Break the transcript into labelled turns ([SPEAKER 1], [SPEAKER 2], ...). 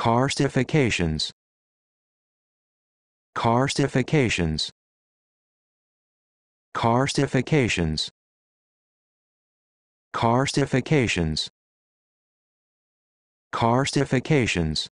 [SPEAKER 1] Carstifications. Carstifications. Carstifications. Carstifications. Carstifications.